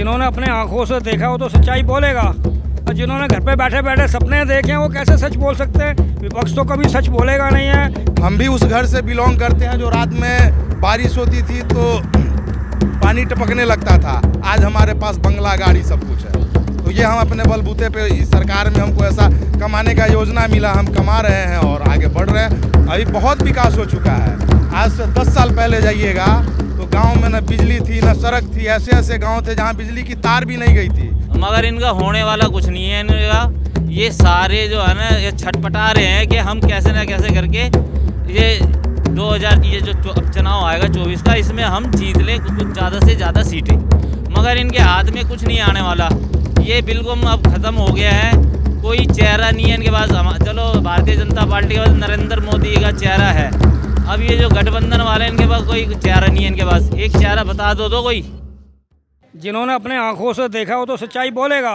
जिन्होंने अपने आंखों से देखा हो तो सच्चाई बोलेगा और जिन्होंने घर पे बैठे बैठे सपने देखे हैं वो कैसे सच बोल सकते हैं विपक्ष तो कभी सच बोलेगा नहीं है हम भी उस घर से बिलोंग करते हैं जो रात में बारिश होती थी तो पानी टपकने लगता था आज हमारे पास बंगला गाड़ी सब कुछ है तो ये हम अपने बलबूते पे सरकार में हमको ऐसा कमाने का योजना मिला हम कमा रहे हैं और आगे बढ़ रहे हैं अभी बहुत विकास हो चुका है आज से दस साल पहले जाइएगा गांव में ना बिजली थी ना सड़क थी ऐसे ऐसे गांव थे जहां बिजली की तार भी नहीं गई थी मगर इनका होने वाला कुछ नहीं है इनका ये सारे जो है ना ये छटपटा रहे हैं कि हम कैसे ना कैसे करके ये 2000 ये जो चुनाव आएगा 24 का इसमें हम जीत लें कुछ ज़्यादा से ज़्यादा सीटें मगर इनके हाथ में कुछ नहीं आने वाला ये बिल्कुल अब ख़त्म हो गया है कोई चेहरा नहीं है इनके पास चलो भारतीय जनता पार्टी के पास नरेंद्र मोदी का चेहरा है अब ये जो गठबंधन वाले इनके पास कोई चेहरा नहीं है इनके पास एक चेहरा बता दो तो कोई जिन्होंने अपने आंखों से देखा हो तो सच्चाई बोलेगा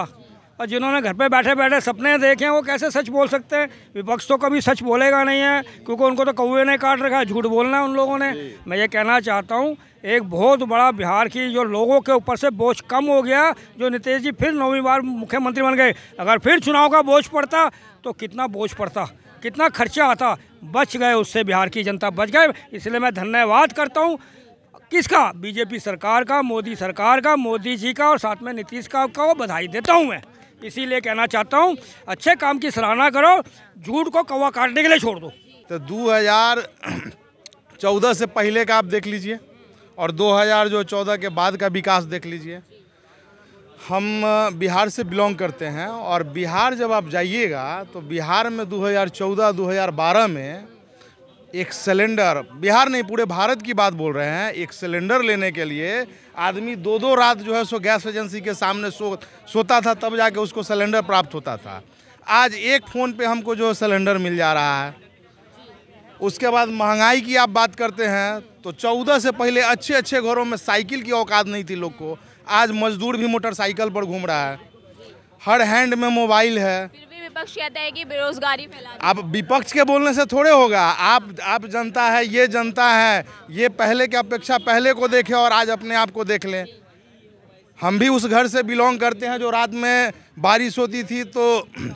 और जिन्होंने घर पे बैठे बैठे सपने देखे हैं वो कैसे सच बोल सकते हैं विपक्ष तो कभी सच बोलेगा नहीं है क्योंकि उनको तो कौए ने काट रखा है झूठ बोलना है उन लोगों ने मैं ये कहना चाहता हूँ एक बहुत बड़ा बिहार की जो लोगों के ऊपर से बोझ कम हो गया जो नीतीश जी फिर नौवीं बार मुख्यमंत्री बन गए अगर फिर चुनाव का बोझ पड़ता तो कितना बोझ पड़ता कितना खर्चा आता बच गए उससे बिहार की जनता बच गए इसलिए मैं धन्यवाद करता हूँ किसका बीजेपी सरकार का मोदी सरकार का मोदी जी का और साथ में नीतीश का का बधाई देता हूँ मैं इसीलिए कहना चाहता हूँ अच्छे काम की सराहना करो झूठ को कौवा काटने के लिए छोड़ दो तो 2014 से पहले का आप देख लीजिए और हज़ार जो चौदह के बाद का विकास देख लीजिए हम बिहार से बिलोंग करते हैं और बिहार जब आप जाइएगा तो बिहार में 2014-2012 में एक सिलेंडर बिहार नहीं पूरे भारत की बात बोल रहे हैं एक सिलेंडर लेने के लिए आदमी दो दो रात जो है सो गैस एजेंसी के सामने सो सोता था तब जाके उसको सिलेंडर प्राप्त होता था आज एक फ़ोन पे हमको जो सिलेंडर मिल जा रहा है उसके बाद महंगाई की आप बात करते हैं तो चौदह से पहले अच्छे अच्छे घरों में साइकिल की औकात नहीं थी लोग को आज मजदूर भी मोटरसाइकिल पर घूम रहा है हर हैंड में मोबाइल है विपक्ष कहता है कि बेरोजगारी आप विपक्ष के बोलने से थोड़े होगा आप आप जनता है ये जनता है ये पहले की अपेक्षा पहले को देखे और आज अपने आप को देख लें हम भी उस घर से बिलोंग करते हैं जो रात में बारिश होती थी तो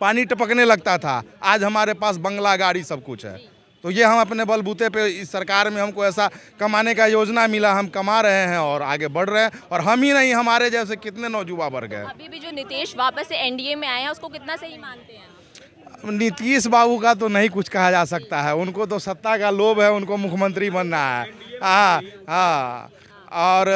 पानी टपकने लगता था आज हमारे पास बंगला गाड़ी सब कुछ है तो ये हम अपने बलबूते पे इस सरकार में हमको ऐसा कमाने का योजना मिला हम कमा रहे हैं और आगे बढ़ रहे हैं और हम ही नहीं हमारे जैसे कितने नौजुवा वर्ग हैं अभी भी जो नीतीश वापस से एनडीए में आए हैं उसको कितना सही मानते हैं नीतीश बाबू का तो नहीं कुछ कहा जा सकता है उनको तो सत्ता का लोभ है उनको मुख्यमंत्री बनना है हाँ हाँ और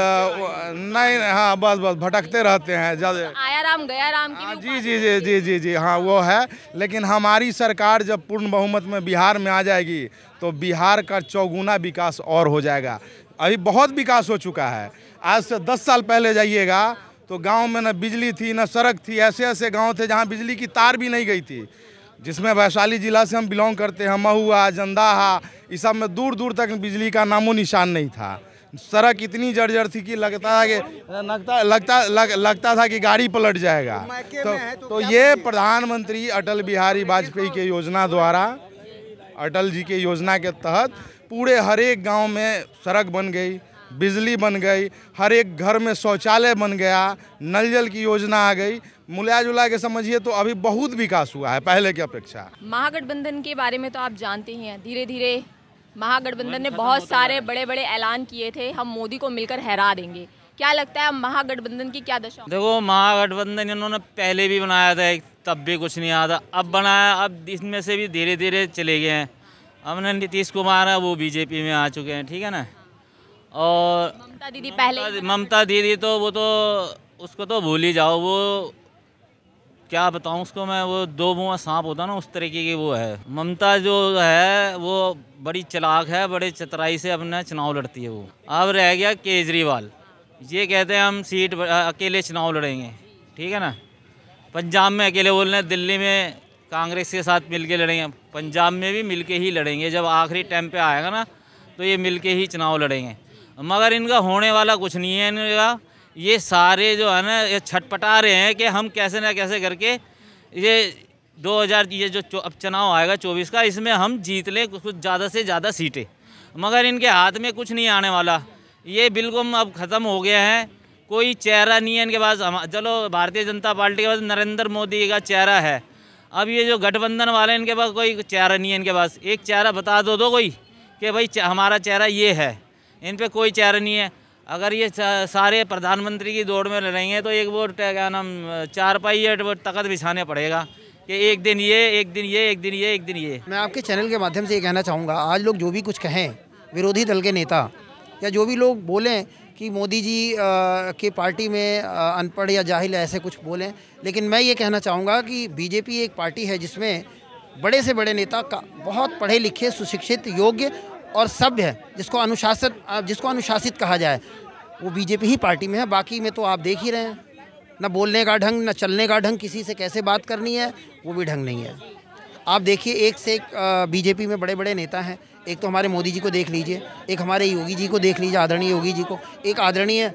नहीं हाँ बस बस भटकते रहते हैं जल्द राम गया राम की आ, हाँ, जी जी जी जी जी जी हाँ वो है लेकिन हमारी सरकार जब पूर्ण बहुमत में बिहार में आ जाएगी तो बिहार का चौगुना विकास और हो जाएगा अभी बहुत विकास हो चुका है आज से दस साल पहले जाइएगा तो गांव में न बिजली थी न सड़क थी ऐसे ऐसे गांव थे जहां बिजली की तार भी नहीं गई थी जिसमें वैशाली जिला से हम बिलोंग करते हैं महुआ जंदाहा इस सब में दूर दूर तक बिजली का नामो निशान नहीं था सड़क इतनी जर्जर थी कि लगता था कि लगता लगता लग, लगता था कि गाड़ी पलट जाएगा तो तो, तो, तो ये प्रधानमंत्री अटल बिहारी वाजपेयी के योजना द्वारा अटल जी के योजना के तहत पूरे हर एक गाँव में सड़क बन गई बिजली बन गई हर एक घर में शौचालय बन गया नल जल की योजना आ गई मुलाया जुला के समझिए तो अभी बहुत विकास हुआ है पहले की अपेक्षा महागठबंधन के बारे में तो आप जानते ही हैं धीरे धीरे महागठबंधन ने बहुत सारे बड़े बड़े ऐलान किए थे हम मोदी को मिलकर हरा देंगे क्या लगता है महागठबंधन की क्या दशा देखो महागठबंधन इन्होंने पहले भी बनाया था तब भी कुछ नहीं आता अब बनाया अब इसमें से भी धीरे धीरे चले गए हैं हमने नीतीश कुमार है वो बीजेपी में आ चुके हैं ठीक है ना और ममता दीदी पहले ममता दीदी तो वो तो उसको तो भूल ही जाओ वो क्या बताऊँ उसको मैं वो दो मुआ सांप होता ना उस तरीके की वो है ममता जो है वो बड़ी चलाक है बड़े चतराई से अपना चुनाव लड़ती है वो अब रह गया केजरीवाल ये कहते हैं हम सीट अकेले चुनाव लड़ेंगे ठीक है ना पंजाब में अकेले बोल रहे हैं दिल्ली में कांग्रेस के साथ मिलके लड़ेंगे पंजाब में भी मिलके ही लड़ेंगे जब आखिरी टाइम पे आएगा ना तो ये मिलके ही चुनाव लड़ेंगे मगर इनका होने वाला कुछ नहीं है इनका ये सारे जो है ना ये छटपटा रहे हैं कि हम कैसे ना कैसे करके ये 2000 ये जो अब चुनाव आएगा 24 का इसमें हम जीत लें कुछ ज़्यादा से ज़्यादा सीटें मगर इनके हाथ में कुछ नहीं आने वाला ये बिल्कुल अब ख़त्म हो गया है कोई चेहरा नहीं है इनके पास चलो भारतीय जनता पार्टी के पास नरेंद्र मोदी का चेहरा है अब ये जो गठबंधन वाले इनके पास कोई चेहरा नहीं है इनके पास एक चेहरा बता दो दो कोई कि भाई हमारा चेहरा ये है इन पर कोई चेहरा नहीं है अगर ये सारे प्रधानमंत्री की दौड़ में लड़ेंगे तो एक वो क्या नाम चार पाई वो तकत बिछाने पड़ेगा कि एक दिन ये एक दिन ये एक दिन ये एक दिन ये मैं आपके चैनल के माध्यम से ये कहना चाहूँगा आज लोग जो भी कुछ कहें विरोधी दल के नेता या जो भी लोग बोलें कि मोदी जी के पार्टी में अनपढ़ या जाहिल ऐसे कुछ बोलें लेकिन मैं ये कहना चाहूँगा कि बीजेपी एक पार्टी है जिसमें बड़े से बड़े नेता का बहुत पढ़े लिखे सुशिक्षित योग्य और सभ्य जिसको अनुशासित जिसको अनुशासित कहा जाए वो बीजेपी ही पार्टी में है बाकी में तो आप देख ही रहे हैं ना बोलने का ढंग ना चलने का ढंग किसी से कैसे बात करनी है वो भी ढंग नहीं है आप देखिए एक से एक बीजेपी में बड़े बड़े नेता हैं एक तो हमारे मोदी जी को देख लीजिए एक हमारे योगी जी को देख लीजिए आदरणीय योगी जी को एक आदरणीय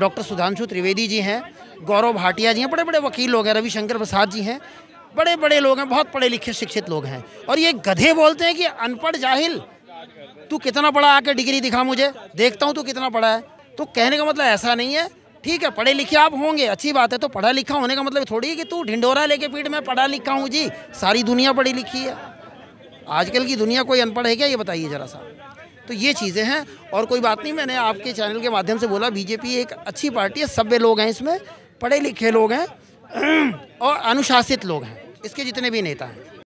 डॉक्टर सुधांशु त्रिवेदी जी हैं गौरव भाटिया जी हैं बड़े बड़े वकील लोग हैं रविशंकर प्रसाद जी हैं बड़े बड़े लोग हैं बहुत पढ़े लिखे शिक्षित लोग हैं और ये गधे बोलते हैं कि अनपढ़ जाहिल तू कितना पढ़ा आके डिग्री दिखा मुझे देखता हूँ तू कितना पढ़ा है तो कहने का मतलब ऐसा नहीं है ठीक है पढ़े लिखे आप होंगे अच्छी बात है तो पढ़ा लिखा होने का मतलब थोड़ी है कि तू ढिंडोरा लेके पीठ में पढ़ा लिखा हूँ जी सारी दुनिया पढ़ी लिखी है आजकल की दुनिया कोई अनपढ़ है क्या ये बताइए ज़रा सा तो ये चीज़ें हैं और कोई बात नहीं मैंने आपके चैनल के माध्यम से बोला बीजेपी एक अच्छी पार्टी है सभ्य लोग हैं इसमें पढ़े लिखे लोग हैं और अनुशासित लोग हैं इसके जितने भी नेता हैं